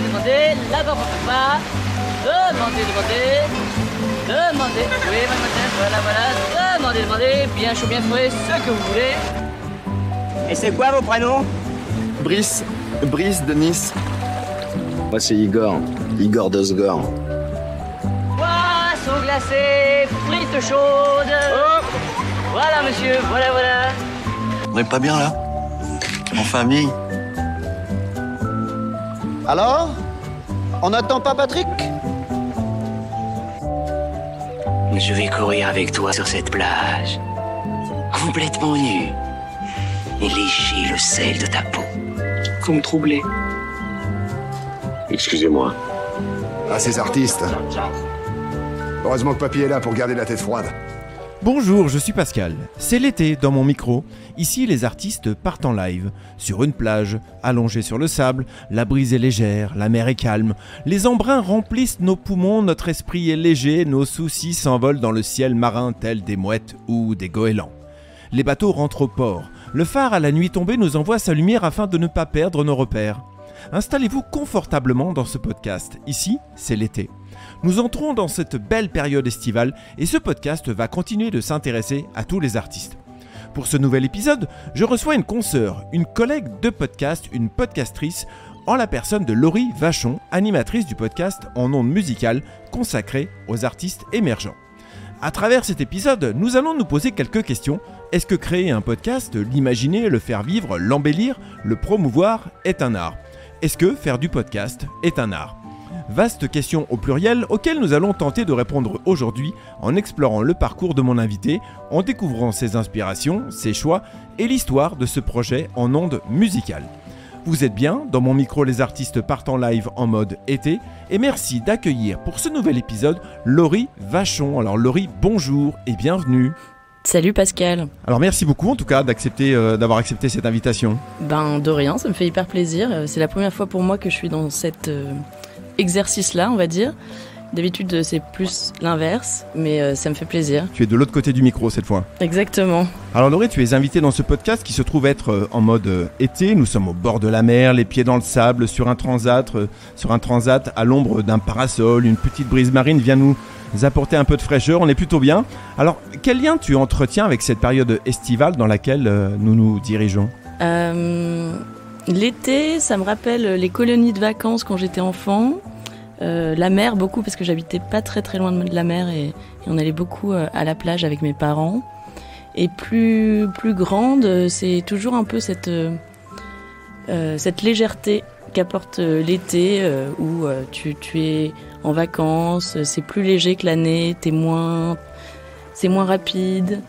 demandez, là-bas on pas. Demandez, demandez, demandez. Oui, mademoiselle, voilà, voilà. Demandez, demandez, bien chaud, bien frais, ce que vous voulez. Et c'est quoi vos prénoms Brice, Brice de Nice. Moi, c'est Igor, Igor Dosgor. Poisson glacé, frites chaudes. Oh. voilà, monsieur, voilà, voilà. On est pas bien là En famille alors On n'attend pas Patrick Je vais courir avec toi sur cette plage. Complètement nu. Et lécher le sel de ta peau. Comme me Excusez-moi. À ah, ces artistes. Heureusement que papy est là pour garder la tête froide. Bonjour, je suis Pascal. C'est l'été dans mon micro. Ici, les artistes partent en live, sur une plage, allongés sur le sable, la brise est légère, la mer est calme. Les embruns remplissent nos poumons, notre esprit est léger, nos soucis s'envolent dans le ciel marin tels des mouettes ou des goélands. Les bateaux rentrent au port. Le phare à la nuit tombée nous envoie sa lumière afin de ne pas perdre nos repères. Installez-vous confortablement dans ce podcast. Ici, c'est l'été. Nous entrons dans cette belle période estivale et ce podcast va continuer de s'intéresser à tous les artistes. Pour ce nouvel épisode, je reçois une consoeur, une collègue de podcast, une podcastrice, en la personne de Laurie Vachon, animatrice du podcast en ondes musicales consacrée aux artistes émergents. À travers cet épisode, nous allons nous poser quelques questions. Est-ce que créer un podcast, l'imaginer, le faire vivre, l'embellir, le promouvoir est un art Est-ce que faire du podcast est un art Vaste question au pluriel auquel nous allons tenter de répondre aujourd'hui en explorant le parcours de mon invité, en découvrant ses inspirations, ses choix et l'histoire de ce projet en ondes musicales. Vous êtes bien, dans mon micro les artistes partent en live en mode été et merci d'accueillir pour ce nouvel épisode Laurie Vachon. Alors Laurie, bonjour et bienvenue. Salut Pascal. Alors merci beaucoup en tout cas d'accepter euh, d'avoir accepté cette invitation. Ben de rien, ça me fait hyper plaisir. Euh, c'est la première fois pour moi que je suis dans cette euh, exercice-là, on va dire. D'habitude, c'est plus l'inverse, mais euh, ça me fait plaisir. Tu es de l'autre côté du micro cette fois. Exactement. Alors Laurie, tu es invitée dans ce podcast qui se trouve être euh, en mode euh, été. Nous sommes au bord de la mer, les pieds dans le sable, sur un transat, sur un transat à l'ombre d'un parasol. Une petite brise marine vient nous apporter un peu de fraîcheur. On est plutôt bien. Alors, quel lien tu entretiens avec cette période estivale dans laquelle nous nous dirigeons L'été, ça me rappelle les colonies de vacances quand j'étais enfant. Euh, la mer beaucoup parce que j'habitais pas très très loin de la mer et, on allait beaucoup euh, à la plage avec mes parents. Et plus plus grande, euh, c'est toujours un peu cette légèreté qu'apporte l'été où tu, es en vacances, c'est plus léger que l'année, t'es moins c'est moins rapide.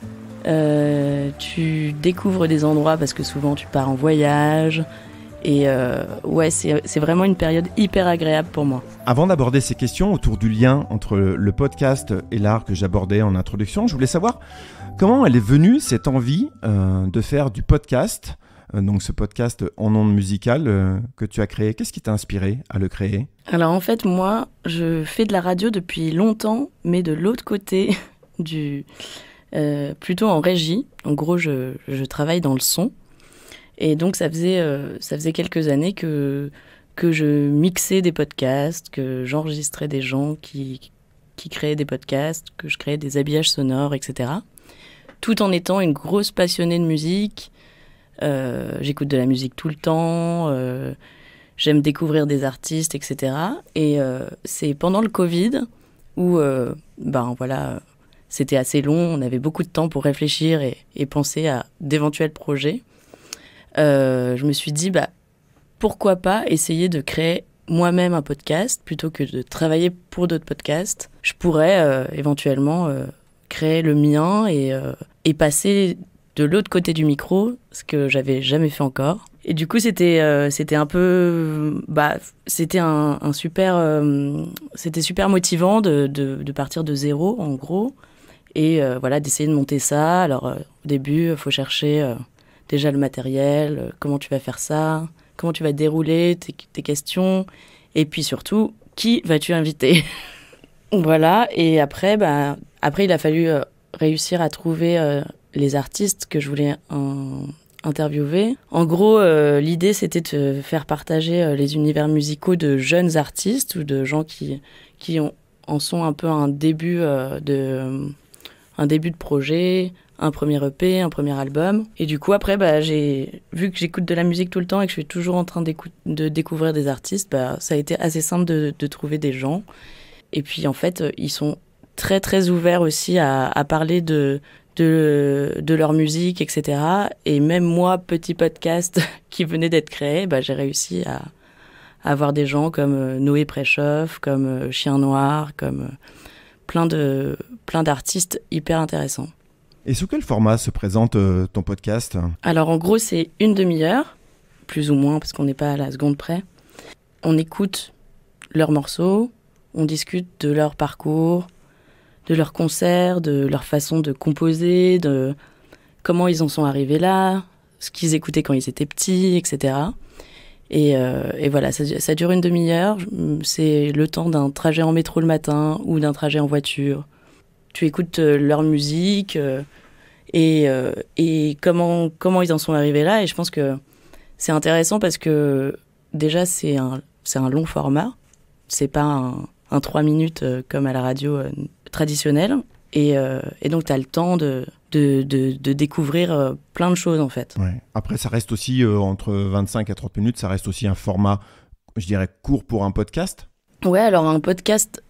tu découvres des endroits parce que souvent tu pars en voyage, et euh, ouais, c'est vraiment une période hyper agréable pour moi. Avant d'aborder ces questions autour du lien entre le podcast et l'art que j'abordais en introduction, je voulais savoir comment elle est venue cette envie euh, de faire du podcast, euh, donc ce podcast en ondes musicales que tu as créé. Qu'est-ce qui t'a inspiré à le créer Alors en fait, moi, je fais de la radio depuis longtemps, mais de l'autre côté du... plutôt en régie. En gros, je, je travaille dans le son. Et donc ça faisait, euh, ça faisait quelques années que, que je mixais des podcasts, que j'enregistrais des gens qui, qui créaient des podcasts, que je créais des habillages sonores, etc. Tout en étant une grosse passionnée de musique. Euh, j'écoute de la musique tout le temps. Euh, j'aime découvrir des artistes, etc. Et c'est pendant le Covid où, ben, voilà, c'était assez long, on avait beaucoup de temps pour réfléchir et penser à d'éventuels projets. Euh, je me suis dit, bah, pourquoi pas essayer de créer moi-même un podcast plutôt que de travailler pour d'autres podcasts. Je pourrais euh, éventuellement euh, créer le mien et, passer de l'autre côté du micro, ce que j'avais jamais fait encore. Et du coup, c'était c'était un peu bah c'était un, super c'était super motivant de, de, de, partir de zéro en gros et voilà d'essayer de monter ça. Alors au début, faut chercher déjà le matériel, euh, comment tu vas faire ça, comment tu vas dérouler tes, questions, et puis surtout, qui vas-tu inviter Voilà, et après, bah, après, il a fallu euh, réussir à trouver euh, les artistes que je voulais interviewer. En gros, l'idée, c'était de faire partager les univers musicaux de jeunes artistes ou de gens qui, qui en sont un peu un début de... un début de projet, un premier EP, un premier album. Et du coup, après, bah, j'ai vu que j'écoute de la musique tout le temps et que je suis toujours en train de découvrir des artistes, bah, ça a été assez simple de, trouver des gens. Et puis, en fait, euh, ils sont très, très ouverts aussi à, parler de, de, leur musique, etc. Et même moi, petit podcast qui venait d'être créé, bah, j'ai réussi à, avoir des gens comme euh, Noé Préchoff, comme euh, Chien Noir, comme plein de plein d'artistes hyper intéressants. Et sous quel format se présente euh, ton podcast Alors en gros, c'est une demi-heure, plus ou moins, parce qu'on n'est pas à la seconde près. On écoute leurs morceaux, on discute de leur parcours, de leurs concerts, de leur façon de composer, de comment ils en sont arrivés là, ce qu'ils écoutaient quand ils étaient petits, etc. Euh, et, voilà, ça dure une demi-heure. C'est le temps d'un trajet en métro le matin ou d'un trajet en voiture tu écoutes euh, leur musique euh, euh, et, comment, comment ils en sont arrivés là. Et je pense que c'est intéressant parce que déjà, c'est un, un long format. C'est pas un, trois 3 minutes comme à la radio traditionnelle. Et, donc, tu as le temps de, de, découvrir plein de choses, en fait. Après, ça reste aussi, entre 25 et 30 minutes, ça reste aussi un format, je dirais, court pour un podcast. Ouais, alors un podcast,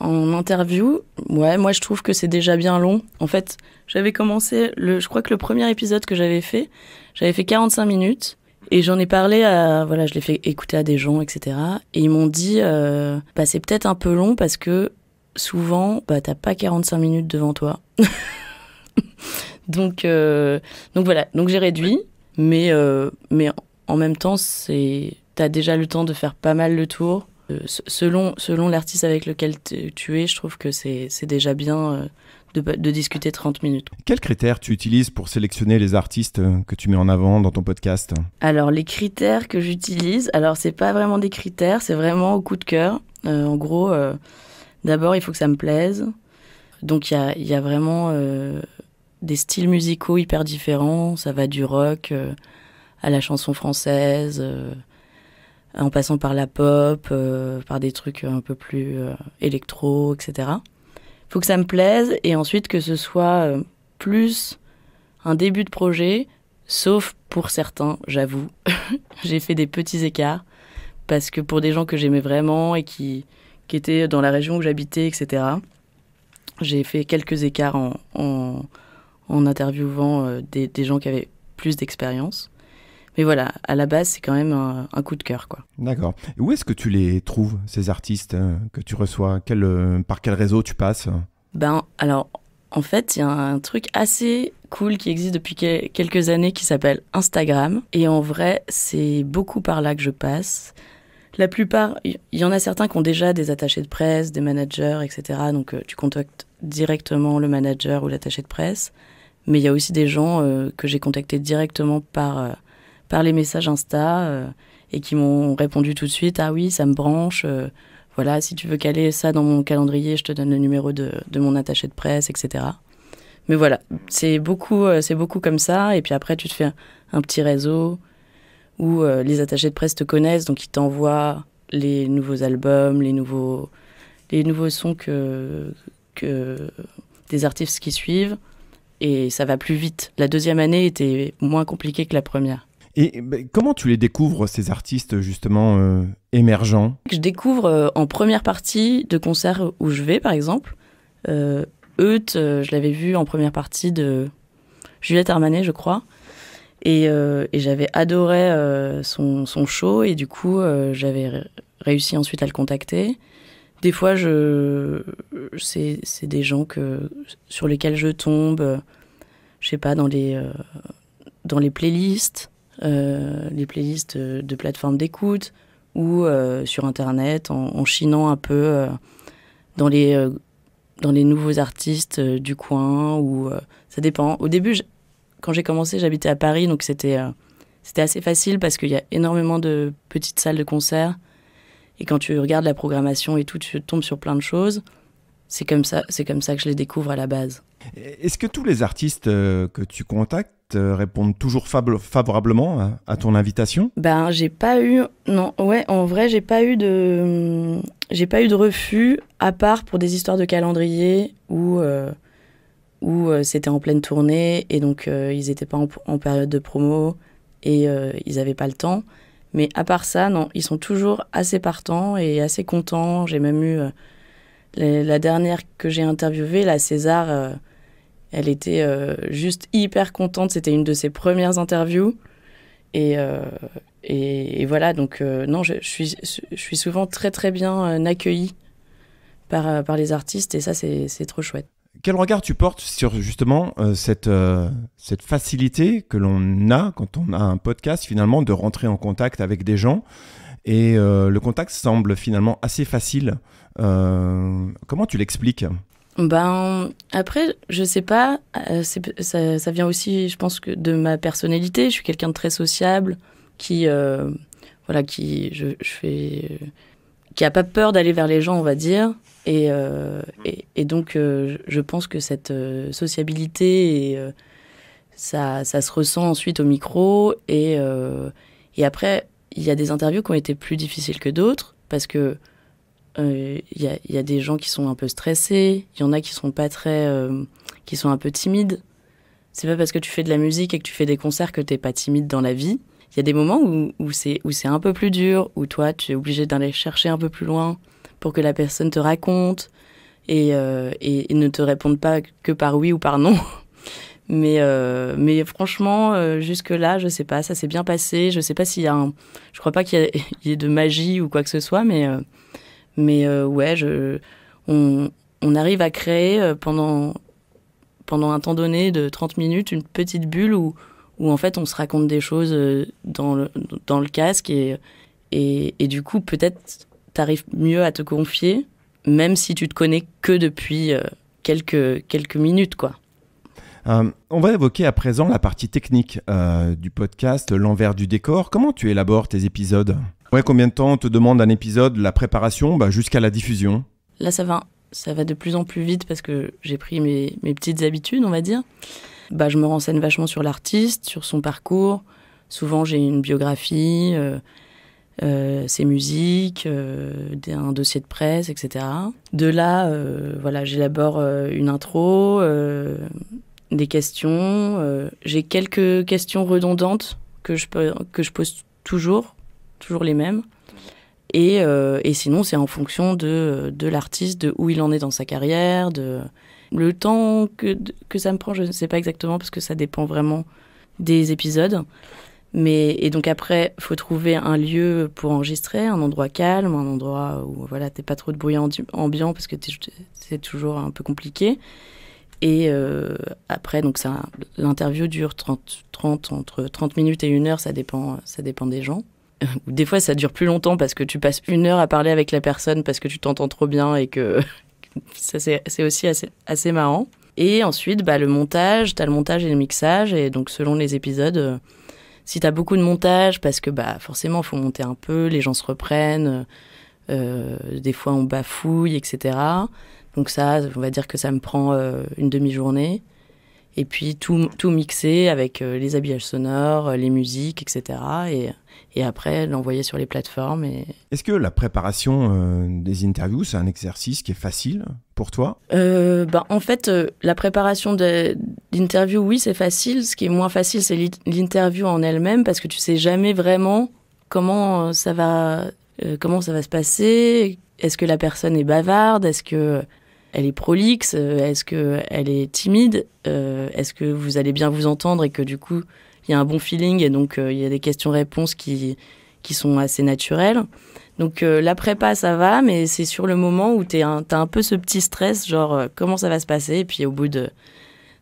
en interview, ouais, moi je trouve que c'est déjà bien long. En fait, j'avais commencé, le, je crois que le premier épisode que j'avais fait, j'avais fait 45 minutes. Et j'en ai parlé à, voilà, je l'ai fait écouter à des gens, etc. Et ils m'ont dit, euh, bah, c'est peut-être un peu long parce que souvent, bah, t'as pas 45 minutes devant toi. donc, euh, donc voilà, donc j'ai réduit, mais, euh, mais en même temps, c'est, t'as déjà le temps de faire pas mal le tour euh, selon selon l'artiste avec lequel tu es, je trouve que c'est déjà bien euh, de, discuter 30 minutes. Quels critères tu utilises pour sélectionner les artistes euh, que tu mets en avant dans ton podcast Alors les critères que j'utilise, alors c'est pas vraiment des critères, c'est vraiment au coup de cœur. en gros, d'abord il faut que ça me plaise. Donc il y y a, vraiment des styles musicaux hyper différents. Ça va du rock à la chanson française en passant par la pop, euh, par des trucs un peu plus euh, électro, etc. Faut que ça me plaise et ensuite que ce soit euh, plus un début de projet, sauf pour certains, j'avoue. J'ai fait des petits écarts parce que pour des gens que j'aimais vraiment et qui, qui étaient dans la région où j'habitais, etc. J'ai fait quelques écarts en, interviewant des gens qui avaient plus d'expérience. Mais voilà, à la base, c'est quand même un, coup de cœur. quoi. D'accord. Où est-ce que tu les trouves, ces artistes euh, que tu reçois quel, euh, Par quel réseau tu passes Ben, alors, en fait, il y a un truc assez cool qui existe depuis quelques années qui s'appelle Instagram. Et en vrai, c'est beaucoup par là que je passe. La plupart, il y en a certains qui ont déjà des attachés de presse, des managers, etc. Donc euh, tu contactes directement le manager ou l'attaché de presse. Mais il y a aussi des gens que j'ai contactés directement par, par les messages Insta euh, et qui m'ont répondu tout de suite Ah oui, ça me branche. Euh, voilà, si tu veux caler ça dans mon calendrier, je te donne le numéro de, de mon attaché de presse, etc. Mais voilà, c'est beaucoup, euh, c'est beaucoup comme ça. Et puis après, tu te fais un, petit réseau où les attachés de presse te connaissent, donc ils t'envoient les nouveaux albums, les nouveaux, les nouveaux sons que, que des artistes qui suivent. Et ça va plus vite. La deuxième année était moins compliquée que la première. Et ben, comment tu les découvres, ces artistes justement euh, émergents Je découvre euh, en première partie de concerts où je vais, par exemple. Euh, euh, je l'avais vu en première partie de Juliette Armanet, je crois. Et, j'avais adoré son, show et du coup, j'avais réussi ensuite à le contacter. Des fois, c'est, des gens que, sur lesquels je tombe, je sais pas, dans les, dans les playlists. Euh, les playlists de, plateformes d'écoute ou euh, sur Internet en, chinant un peu euh, dans les dans les nouveaux artistes du coin ou ça dépend. Au début, quand j'ai commencé, j'habitais à Paris, donc c'était c'était assez facile parce qu'il y a énormément de petites salles de concert et quand tu regardes la programmation et tout, tu tombes sur plein de choses. C'est comme ça, c'est comme ça que je les découvre à la base. Est-ce que tous les artistes euh, que tu contactes euh, répondent toujours favorablement à, ton invitation Ben, j'ai pas eu non, ouais, en vrai, j'ai pas eu de j'ai pas eu de refus à part pour des histoires de calendrier où euh, c'était en pleine tournée et donc ils n'étaient pas en, période de promo et ils n'avaient pas le temps. Mais à part ça, non, ils sont toujours assez partants et assez contents. J'ai même eu la, la dernière que j'ai interviewée, la César elle était euh, juste hyper contente. C'était une de ses premières interviews. Et, euh, voilà, donc euh, non, je, suis, souvent très très bien accueillie par, les artistes et ça, c'est trop chouette. Quel regard tu portes sur justement cette facilité que l'on a quand on a un podcast finalement de rentrer en contact avec des gens et le contact semble finalement assez facile. comment tu l'expliques ben, après, je sais pas, euh, ça, vient aussi, je pense, que de ma personnalité. Je suis quelqu'un de très sociable, qui, euh, voilà, qui, je, fais, qui a pas peur d'aller vers les gens, on va dire. Et, euh, mm. et, donc, je pense que cette sociabilité, ça, se ressent ensuite au micro. Et, et après, il y a des interviews qui ont été plus difficiles que d'autres, parce que il euh, y, a, des gens qui sont un peu stressés, il y en a qui sont pas très, euh, qui sont un peu timides. C'est pas parce que tu fais de la musique et que tu fais des concerts que t'es pas timide dans la vie. Il y a des moments où, c'est où c'est un peu plus dur, où toi tu es obligé d'aller chercher un peu plus loin pour que la personne te raconte et, euh, et, ne te réponde pas que par oui ou par non. Mais, mais franchement, jusque-là, je sais pas, ça s'est bien passé. Je sais pas s'il y a un. Je crois pas qu'il y, ait de magie ou quoi que ce soit, mais, mais euh, ouais, on, arrive à créer euh, pendant, pendant un temps donné de 30 minutes une petite bulle où, où en fait on se raconte des choses euh, dans le, dans le casque et, et, du coup peut-être t'arrives mieux à te confier même si tu te connais que depuis quelques, quelques minutes quoi. on va évoquer à présent la partie technique du podcast, l'envers du décor. Comment tu élabores tes épisodes Ouais, combien de temps on te demande un épisode, la préparation, bah, jusqu'à la diffusion Là, ça va, ça va de plus en plus vite parce que j'ai pris mes, petites habitudes, on va dire. Bah, je me renseigne vachement sur l'artiste, sur son parcours. Souvent, j'ai une biographie, euh, euh, ses musiques, euh, un dossier de presse, etc. De là, voilà, j'élabore une intro, des questions. j'ai quelques questions redondantes que je, que je pose toujours toujours les mêmes. Euh, et, sinon, c'est en fonction de, de l'artiste, de où il en est dans sa carrière, de le temps que, que ça me prend, je ne sais pas exactement parce que ça dépend vraiment des épisodes. Mais, et donc après, faut trouver un lieu pour enregistrer, un endroit calme, un endroit où voilà, t'es pas trop de bruit ambiant parce que c'est toujours un peu compliqué. Et euh, après, donc l'interview dure 30, 30, entre 30 minutes et une heure, ça dépend, ça dépend des gens des fois ça dure plus longtemps parce que tu passes une heure à parler avec la personne parce que tu t'entends trop bien et que ça c'est aussi assez, assez, marrant. Et ensuite, bah, le montage, tu as le montage et le mixage, et donc selon les épisodes, euh, si tu as beaucoup de montage, parce que bah, forcément, il faut monter un peu, les gens se reprennent, euh, des fois on bafouille, etc. Donc ça, on va dire que ça me prend euh, une demi-journée. Et puis tout, tout mixer avec les habillages sonores, les musiques, etc. Et, et après l'envoyer sur les plateformes. Et... Est-ce que la préparation euh, des interviews, c'est un exercice qui est facile pour toi euh, bah, En fait, euh, la préparation d'interviews, oui, c'est facile. Ce qui est moins facile, c'est l'interview en elle-même parce que tu sais jamais vraiment comment ça va, comment ça va se passer. Est-ce que la personne est bavarde Est-ce que elle est prolixe Est-ce que elle est timide Est-ce que vous allez bien vous entendre et que du coup il y a un bon feeling et donc euh, il y a des questions-réponses qui, qui sont assez naturelles. Donc euh, la prépa, ça va, mais c'est sur le moment où tu as un peu ce petit stress, genre euh, comment ça va se passer, et puis au bout de,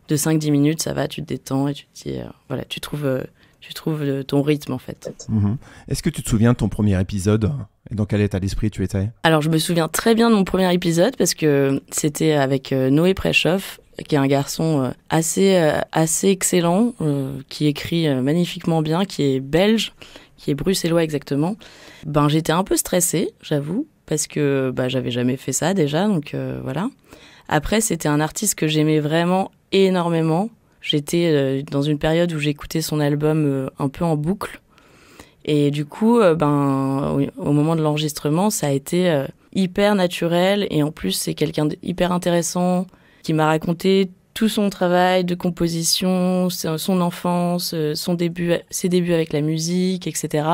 de 5-10 minutes, ça va, tu te détends et tu te dis, voilà, tu trouves tu trouves ton rythme en fait. Mhm. Est-ce que tu te souviens de ton premier épisode et dans quel état d'esprit tu étais Alors je me souviens très bien de mon premier épisode parce que c'était avec Noé Prechoff qui est un garçon euh, assez, euh, assez excellent, euh, qui écrit magnifiquement bien, qui est belge, qui est bruxellois exactement. Ben, j'étais un peu stressée, j'avoue, parce que bah, j'avais jamais fait ça déjà, donc voilà. Après, c'était un artiste que j'aimais vraiment énormément. J'étais dans une période où j'écoutais son album un peu en boucle. Et du coup, ben, au, au moment de l'enregistrement, ça a été hyper naturel. Et en plus, c'est quelqu'un d'hyper intéressant, qui m'a raconté tout son travail de composition, son enfance, euh, son début, ses débuts avec la musique, etc.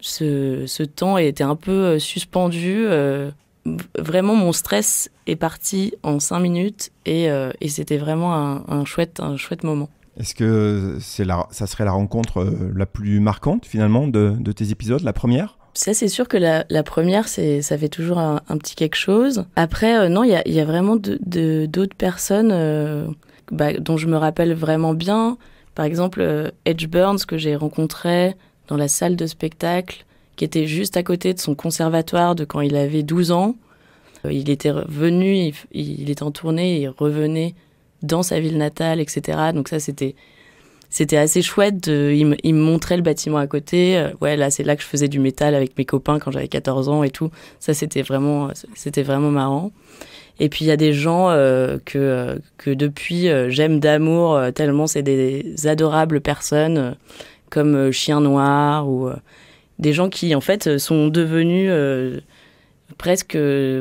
Ce, temps était un peu euh, suspendu. Euh, vraiment, mon stress est parti en cinq minutes et, c'était vraiment un, chouette, un chouette moment. Est-ce que c'est ça serait la rencontre la plus marquante finalement de tes épisodes, la première ça, c'est sûr que la, première, c'est ça fait toujours un, petit quelque chose. Après, euh, non, il y a, vraiment d'autres personnes euh, bah, dont je me rappelle vraiment bien. Par exemple, euh, Edge Burns, que j'ai rencontré dans la salle de spectacle, qui était juste à côté de son conservatoire de quand il avait 12 ans. il était venu, il, il était en tournée, il revenait dans sa ville natale, etc. Donc ça, c'était c'était assez chouette. De, il, me, montraient le bâtiment à côté. Euh, ouais, là, c'est là que je faisais du métal avec mes copains quand j'avais 14 ans et tout. Ça, c'était vraiment, euh, c'était vraiment marrant. Et puis il y a des gens euh, que, que depuis j'aime d'amour tellement c'est des adorables personnes comme Chien Noir ou des gens qui en fait sont devenus presque,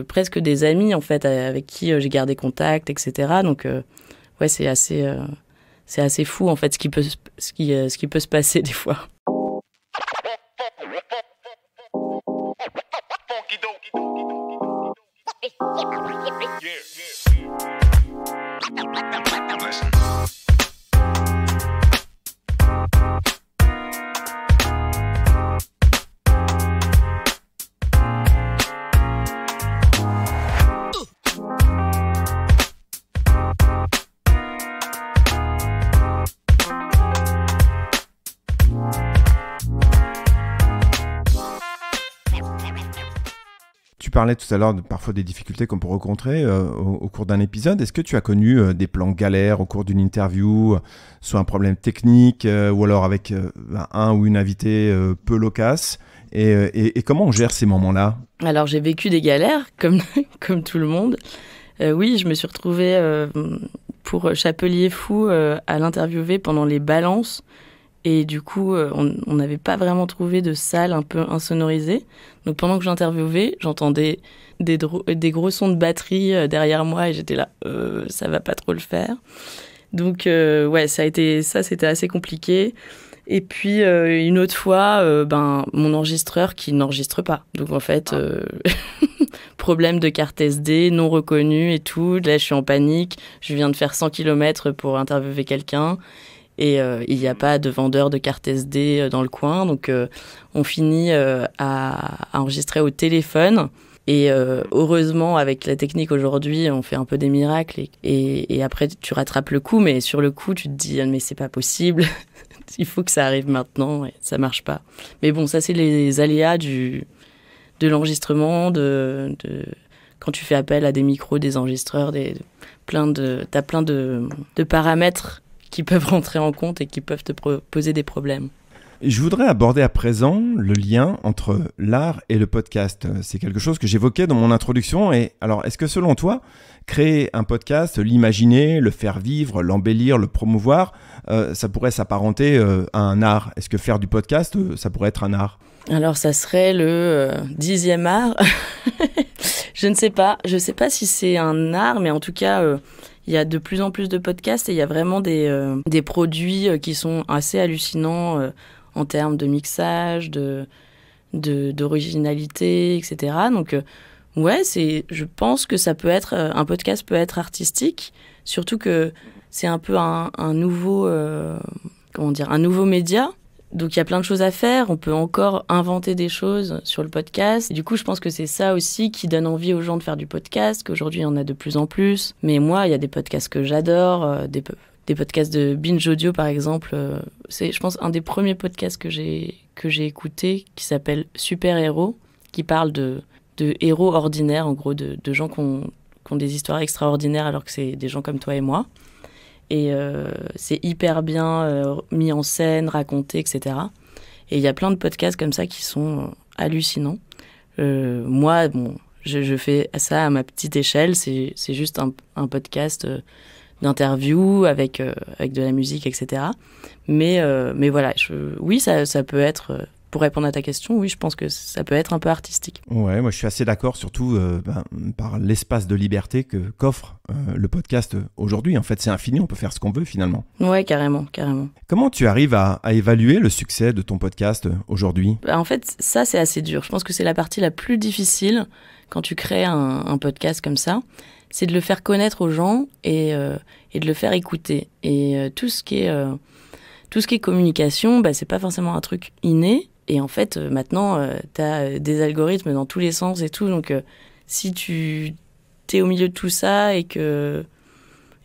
presque des amis en fait avec qui j'ai gardé contact, etc. Donc ouais c'est assez c'est assez fou en fait ce qui peut ce qui, euh, ce qui peut se passer des fois. parlais tout à l'heure parfois des difficultés qu'on peut rencontrer euh, au, cours d'un épisode. Est-ce que tu as connu euh, des plans galères au cours d'une interview, euh, soit un problème technique, ou alors avec bah, un ou une invitée peu loquace et, comment on gère ces moments-là Alors j'ai vécu des galères, comme, comme tout le monde. oui, je me suis retrouvée pour Chapelier Fou à l'interviewer pendant les balances. Et du coup, euh, on n'avait pas vraiment trouvé de salle un peu insonorisée. Donc pendant que j'interviewais, j'entendais des, des, gros sons de batterie euh, derrière moi et j'étais là, euh, ça va pas trop le faire. Donc ouais, ça a été ça, c'était assez compliqué. Et puis une autre fois, ben mon enregistreur qui n'enregistre pas. Donc en fait, ah. problème de carte SD non reconnue et tout. Là, je suis en panique. Je viens de faire 100 km pour interviewer quelqu'un et euh, il n'y a mm. pas de vendeur de cartes SD euh, dans le coin. Donc euh, on finit à, enregistrer au téléphone. Et heureusement, avec la technique aujourd'hui, on fait un peu des miracles. Et, après, tu rattrapes le coup, mais sur le coup, tu te dis, ah, mais c'est pas possible. Il faut que ça arrive maintenant et ça marche pas. Mais bon, ça, c'est les aléas du, de l'enregistrement, de, quand tu fais appel à des micros, des enregistreurs, des, plein de, t'as plein de, de paramètres qui peuvent rentrer en compte et qui peuvent te poser des problèmes. Je voudrais aborder à présent le lien entre l'art et le podcast. C'est quelque chose que j'évoquais dans mon introduction. Et alors, est-ce que selon toi, créer un podcast, l'imaginer, le faire vivre, l'embellir, le promouvoir, euh, ça pourrait s'apparenter euh, à un art Est-ce que faire du podcast, euh, ça pourrait être un art Alors, ça serait le dixième art. je ne sais pas. Je ne sais pas si c'est un art, mais en tout cas, il y a de plus en plus de podcasts et il y a vraiment des, euh, des produits euh, qui sont assez hallucinants euh, en termes de mixage, de d'originalité, etc. Donc ouais, c'est, je pense que ça peut être un podcast peut être artistique, surtout que c'est un peu un nouveau comment dire un nouveau média donc il y a plein de choses à faire, on peut encore inventer des choses sur le podcast. du coup, je pense que c'est ça aussi qui donne envie aux gens de faire du podcast, qu'aujourd'hui on a de plus en plus. Mais moi, il y a des podcasts que j'adore, euh, des, des podcasts de Binge Audio par exemple. Euh, c'est, je pense, un des premiers podcasts que j'ai, que j'ai écouté qui s'appelle Super Héros, qui parle de, héros ordinaires, en gros, de, gens qui ont des histoires extraordinaires alors que c'est des gens comme toi et moi. Et euh, c'est hyper bien euh, mis en scène, raconté, etc. Et il y a plein de podcasts comme ça qui sont euh, hallucinants. moi, bon, je, fais ça à ma petite échelle. C'est juste un, podcast d'interview avec, avec de la musique, etc. Mais, mais voilà, je, oui, ça, ça peut être pour répondre à ta question, oui, je pense que ça peut être un peu artistique. Ouais, moi je suis assez d'accord, surtout euh, ben, par l'espace de liberté que qu'offre euh, le podcast euh, aujourd'hui. En fait, c'est infini, on peut faire ce qu'on veut finalement. Ouais, carrément, carrément. Comment tu arrives à, évaluer le succès de ton podcast aujourd'hui bah, En fait, ça c'est assez dur. Je pense que c'est la partie la plus difficile quand tu crées un, podcast comme ça c'est de le faire connaître aux gens et, de le faire écouter. Et tout ce qui est tout ce qui est communication, bah, c'est pas forcément un truc inné. Et en fait, euh, maintenant, euh, t'as tu euh, as des algorithmes dans tous les sens et tout. Donc, si tu t'es au milieu de tout ça et que,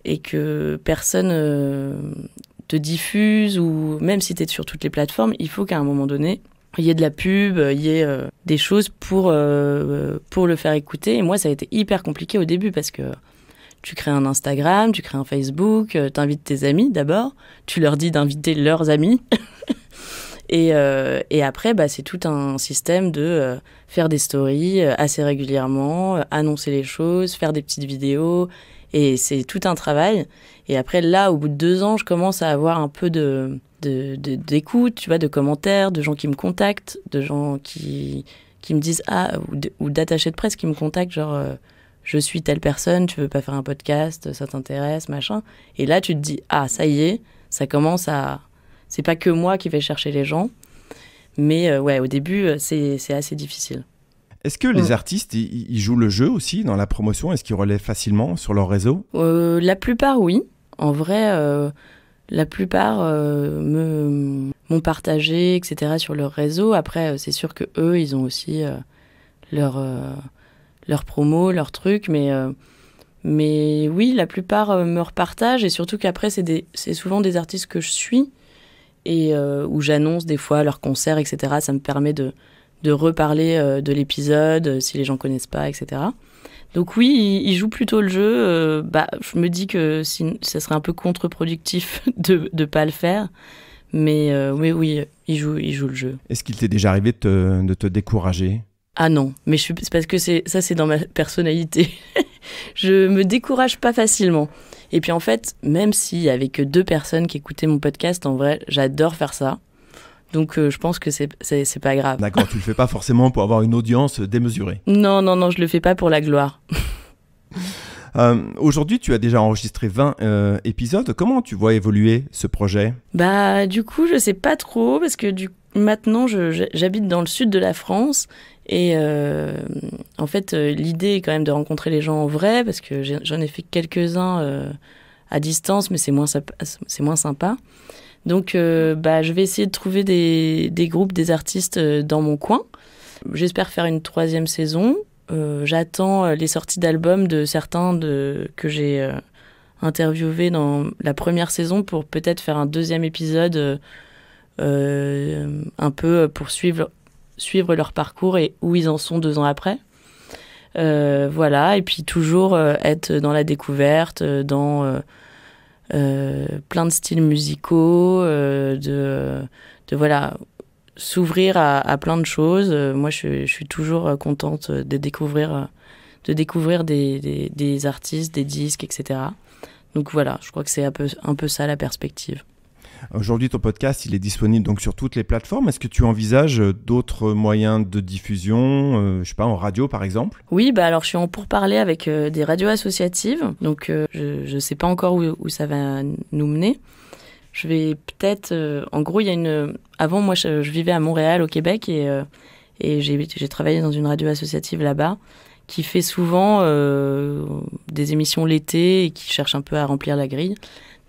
et que personne te diffuse, ou même si tu es sur toutes les plateformes, il faut qu'à un moment donné, il y ait de la pub, il y ait des choses pour, pour le faire écouter. Et moi, ça a été hyper compliqué au début parce que tu crées un Instagram, tu crées un Facebook, tu invites tes amis d'abord, tu leur dis d'inviter leurs amis. Euh, et, après, bah, c'est tout un système de euh, faire des stories euh, assez régulièrement, annoncer les choses, faire des petites vidéos. Et c'est tout un travail. Et après, là, au bout de deux ans, je commence à avoir un peu d'écoute, tu vois, de commentaires, de gens qui me contactent, de gens qui, qui me disent, ah, ou d'attachés de presse qui me contactent, genre, je suis telle personne, tu veux pas faire un podcast, ça t'intéresse, machin. Et là, tu te dis, ah, ça y est, ça commence à, c'est pas que moi qui vais chercher les gens. Mais euh, ouais, au début, euh, c'est assez difficile. Est-ce que les artistes, ils jouent le jeu aussi dans la promotion Est-ce qu'ils relaient facilement sur leur réseau euh, La plupart, oui. En vrai, la plupart m'ont partagé, etc., sur leur réseau. Après, c'est sûr que eux, ils ont aussi leur, leur promo, leur truc. Mais, mais oui, la plupart me repartagent. Et surtout qu'après, c'est souvent des artistes que je suis et euh, où j'annonce des fois leurs concerts, etc. Ça me permet de, de reparler euh, de l'épisode euh, si les gens connaissent pas, etc. Donc oui, ils, jouent plutôt le jeu. bah, je me dis que ça serait un peu contre-productif de ne pas le faire. Mais oui, oui, ils jouent, ils joue le jeu. Est-ce qu'il t'est déjà arrivé de te, de te décourager Ah non, mais c'est parce que ça c'est dans ma personnalité. je me décourage pas facilement. Et puis en fait, même s'il y avait que deux personnes qui écoutaient mon podcast, en vrai, j'adore faire ça. Donc euh, je pense que c'est pas grave. D'accord, tu le fais pas forcément pour avoir une audience démesurée. Non, non, non, je le fais pas pour la gloire. Euh, aujourd'hui, tu as déjà enregistré 20 euh, épisodes. Comment tu vois évoluer ce projet Bah, du coup, je sais pas trop parce que du maintenant, j'habite dans le sud de la France. Et euh, en fait, euh, l'idée est quand même de rencontrer les gens en vrai, parce que j'en ai fait quelques-uns euh, à distance, mais c'est moins, c'est moins sympa. Donc, bah, je vais essayer de trouver des, des groupes, des artistes dans mon coin. J'espère faire une troisième saison. J'attends les sorties d'albums de certains de, que j'ai interviewés dans la première saison pour peut-être faire un deuxième épisode euh, un peu pour suivre leur parcours et où ils en sont deux ans après. Euh, voilà, et puis toujours euh, être dans la découverte, dans plein de styles musicaux, de, de, voilà, s'ouvrir à, plein de choses. moi, je, suis toujours contente de découvrir, de découvrir des, des, artistes, des disques, etc. Donc voilà, je crois que c'est un peu, un peu ça la perspective. Aujourd'hui, ton podcast, il est disponible donc sur toutes les plateformes. Est-ce que tu envisages euh, d'autres moyens de diffusion, je euh, je sais pas, en radio par exemple Oui, bah alors je suis en pourparlers avec euh, des radios associatives, donc je ne sais pas encore où, ça va nous mener. Je vais peut-être, en gros, il y a une. Avant, moi, je, vivais à Montréal, au Québec, et j'ai travaillé dans une radio associative là-bas qui fait souvent des émissions l'été et qui cherche un peu à remplir la grille.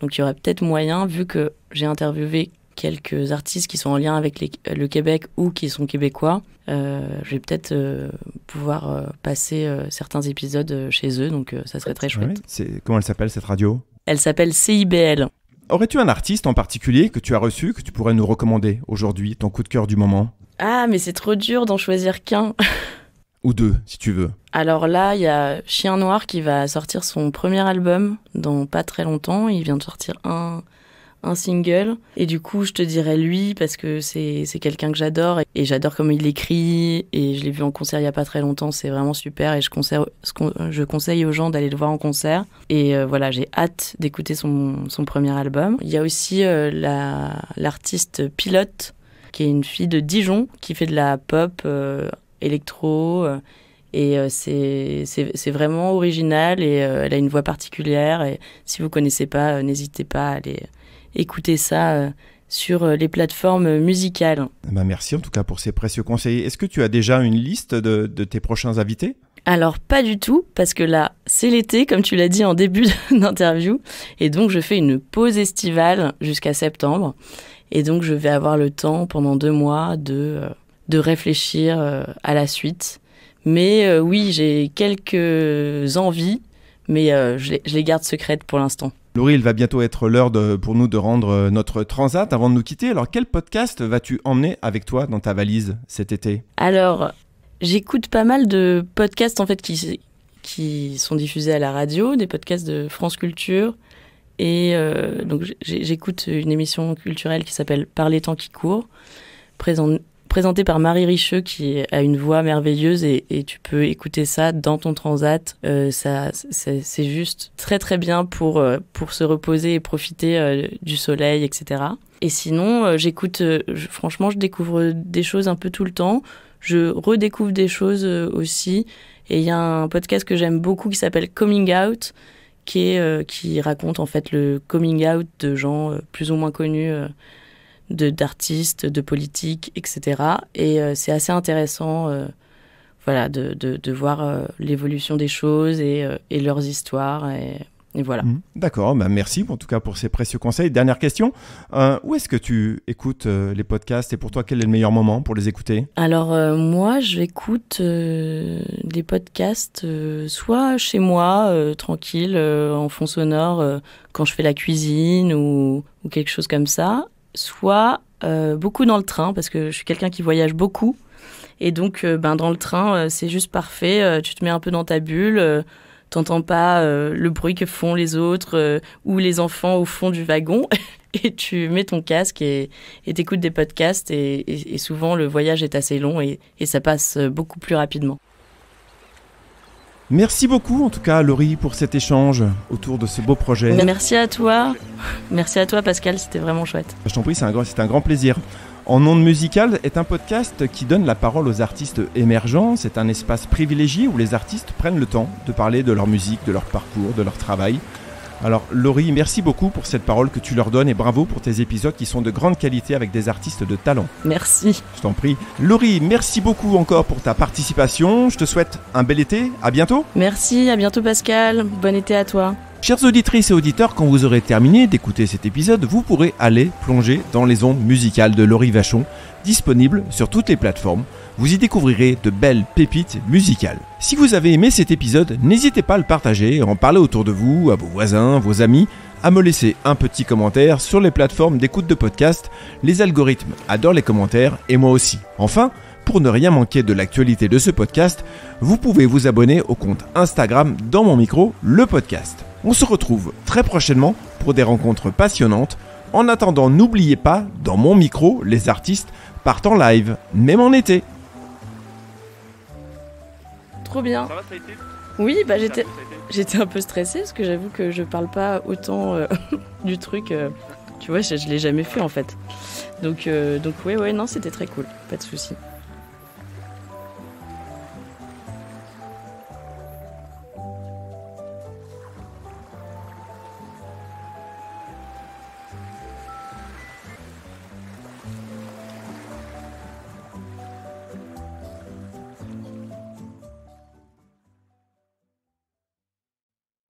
Donc il y aurait peut-être moyen, vu que j'ai interviewé quelques artistes qui sont en lien avec euh, le Québec ou qui sont québécois, euh, je vais peut-être euh, pouvoir passer certains épisodes chez eux, donc ça serait très chouette. Comment elle s'appelle cette radio Elle s'appelle CIBL. Aurais-tu un artiste en particulier que tu as reçu, que tu pourrais nous recommander aujourd'hui, ton coup de cœur du moment Ah, mais c'est trop dur d'en choisir qu'un Ou deux, si tu veux. Alors là, il y a Chien Noir qui va sortir son premier album dans pas très longtemps. Il vient de sortir un, un single. Et du coup, je te dirais lui parce que c'est quelqu'un que j'adore et j'adore comment il écrit. Et je l'ai vu en concert il y a pas très longtemps. C'est vraiment super et je conseille, je conseille aux gens d'aller le voir en concert. Et euh, voilà, j'ai hâte d'écouter son, premier album. Il y a aussi euh, la l'artiste Pilote qui est une fille de Dijon qui fait de la pop. Euh, électro. Euh, et euh, c'est vraiment original et euh, elle a une voix particulière. Et si vous connaissez pas, n'hésitez pas à aller écouter ça sur les plateformes musicales. Eh ben merci en tout cas pour ces précieux conseils. Est-ce que tu as déjà une liste de, tes prochains invités alors pas du tout, parce que là, c'est l'été, comme tu l'as dit en début d'interview, et donc je fais une pause estivale jusqu'à septembre, et donc je vais avoir le temps pendant deux mois de de réfléchir euh, à la suite. Mais euh, oui, j'ai quelques envies, mais euh, je les, garde secrètes pour l'instant. Laurie, il va bientôt être l'heure pour nous de rendre notre transat avant de nous quitter. Alors, quel podcast vas-tu emmener avec toi dans ta valise cet été Alors, j'écoute pas mal de podcasts en fait qui, qui sont diffusés à la radio, des podcasts de France Culture. Et donc, j'écoute une émission culturelle qui s'appelle Par les temps qui courent, présent, présenté par Marie Richeux qui a une voix merveilleuse et, tu peux écouter ça dans ton transat. Euh, ça, c'est juste très très bien pour, euh, pour se reposer et profiter euh, du soleil, etc. Et sinon, j'écoute, franchement, je découvre des choses un peu tout le temps. Je redécouvre des choses aussi. Et il y a un podcast que j'aime beaucoup qui s'appelle Coming Out, qui, est, qui raconte en fait le coming out de gens plus ou moins connus d'artistes, de, politiques, etc. Et euh, c'est assez intéressant euh, voilà, de, voir euh, l'évolution des choses et, leurs histoires. Et, voilà. Mm. D'accord, bah, merci en tout cas pour ces précieux conseils. Dernière question, où est-ce que tu écoutes les podcasts et pour toi quel est le meilleur moment pour les écouter Alors moi j'écoute des podcasts soit chez moi, tranquille, en fond sonore, quand je fais la cuisine ou quelque chose comme ça, soit euh, beaucoup dans le train, parce que je suis quelqu'un qui voyage beaucoup. Et donc, euh, ben, dans le train, euh, c'est juste parfait. tu te mets un peu dans ta bulle. T'entends pas le bruit que font les autres ou les enfants au fond du wagon. et tu mets ton casque et t'écoutes des podcasts. Et, souvent, le voyage est assez long et ça passe beaucoup plus rapidement. Merci beaucoup en tout cas Laurie pour cet échange autour de ce beau projet. Merci à toi. Merci à toi Pascal, c'était vraiment chouette. Je t'en prie, c'est un, grand, un grand plaisir. En ondes musicales est un podcast qui donne la parole aux artistes émergents. C'est un espace privilégié où les artistes prennent le temps de parler de leur musique, de leur parcours, de leur travail. Alors Laurie, merci beaucoup pour cette parole que tu leur donnes et bravo pour tes épisodes qui sont de grande qualité avec des artistes de talent. Merci. Je t'en prie. Laurie, merci beaucoup encore pour ta participation. Je te souhaite un bel été. À bientôt. Merci, à bientôt Pascal. Bon été à toi. Chers auditrices et auditeurs, quand vous aurez terminé d'écouter cet épisode, vous pourrez aller plonger dans les ondes musicales de Laurie Vachon, disponibles sur toutes les plateformes. Vous y découvrirez de belles pépites musicales. Si vous avez aimé cet épisode, n'hésitez pas à le partager, à en parler autour de vous, à vos voisins, vos amis, à me laisser un petit commentaire sur les plateformes d'écoute de podcast. Les algorithmes adorent les commentaires et moi aussi. Enfin, pour ne rien manquer de l'actualité de ce podcast, vous pouvez vous abonner au compte Instagram dans mon micro, le podcast. On se retrouve très prochainement pour des rencontres passionnantes. En attendant, n'oubliez pas, dans mon micro, les artistes partent en live, même en été bien. Ça va, Oui, bah j'étais, j'étais un peu stressée parce que j'avoue que je parle pas autant euh, du truc. Euh, tu vois, je, l'ai jamais fait en fait. Donc, euh, donc ouais, ouais, non, c'était très cool, pas de souci.